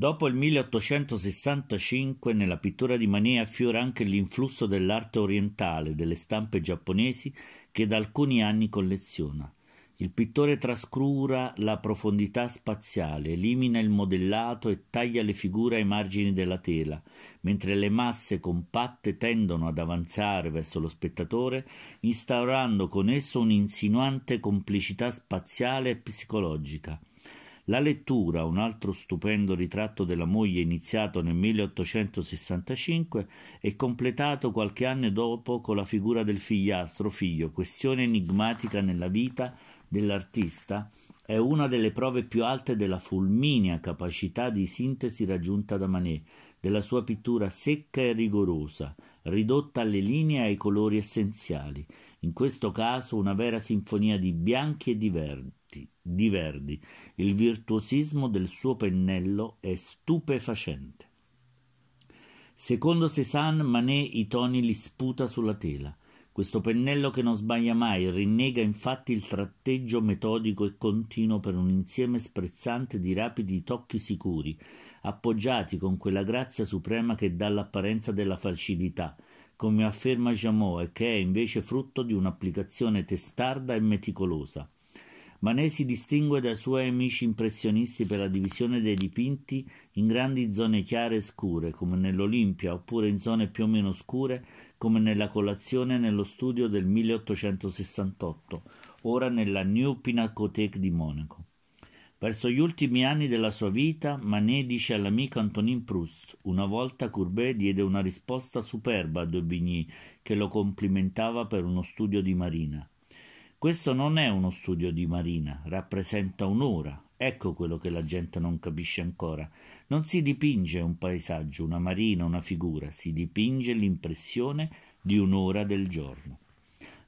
Dopo il 1865 nella pittura di Manet affiora anche l'influsso dell'arte orientale, delle stampe giapponesi che da alcuni anni colleziona. Il pittore trascura la profondità spaziale, elimina il modellato e taglia le figure ai margini della tela, mentre le masse compatte tendono ad avanzare verso lo spettatore, instaurando con esso un'insinuante complicità spaziale e psicologica. La lettura, un altro stupendo ritratto della moglie iniziato nel 1865 e completato qualche anno dopo con la figura del figliastro figlio, questione enigmatica nella vita dell'artista, è una delle prove più alte della fulminea capacità di sintesi raggiunta da Manet, della sua pittura secca e rigorosa, ridotta alle linee e ai colori essenziali, in questo caso una vera sinfonia di bianchi e di verdi di Verdi. Il virtuosismo del suo pennello è stupefacente. Secondo Cézanne, Manet i toni li sputa sulla tela. Questo pennello che non sbaglia mai rinnega infatti il tratteggio metodico e continuo per un insieme sprezzante di rapidi tocchi sicuri, appoggiati con quella grazia suprema che dà l'apparenza della facilità, come afferma Jameau, e che è invece frutto di un'applicazione testarda e meticolosa. Manet si distingue dai suoi amici impressionisti per la divisione dei dipinti in grandi zone chiare e scure, come nell'Olimpia, oppure in zone più o meno scure, come nella colazione nello studio del 1868, ora nella New Pinacothèque di Monaco. Verso gli ultimi anni della sua vita, Manet dice all'amico Antonin Proust: Una volta Courbet diede una risposta superba a Daubigny, che lo complimentava per uno studio di marina. Questo non è uno studio di Marina, rappresenta un'ora. Ecco quello che la gente non capisce ancora. Non si dipinge un paesaggio, una marina, una figura, si dipinge l'impressione di un'ora del giorno.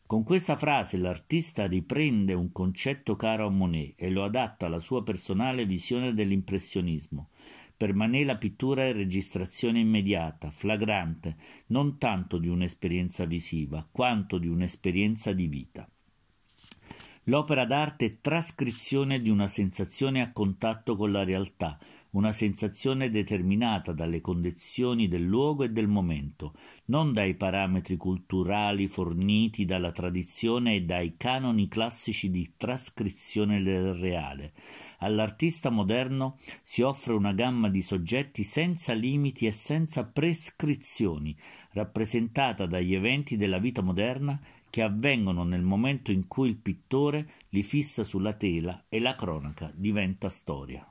Con questa frase l'artista riprende un concetto caro a Monet e lo adatta alla sua personale visione dell'impressionismo. Per Manet la pittura è registrazione immediata, flagrante, non tanto di un'esperienza visiva, quanto di un'esperienza di vita. L'opera d'arte è trascrizione di una sensazione a contatto con la realtà, una sensazione determinata dalle condizioni del luogo e del momento, non dai parametri culturali forniti dalla tradizione e dai canoni classici di trascrizione del reale. All'artista moderno si offre una gamma di soggetti senza limiti e senza prescrizioni, rappresentata dagli eventi della vita moderna che avvengono nel momento in cui il pittore li fissa sulla tela e la cronaca diventa storia.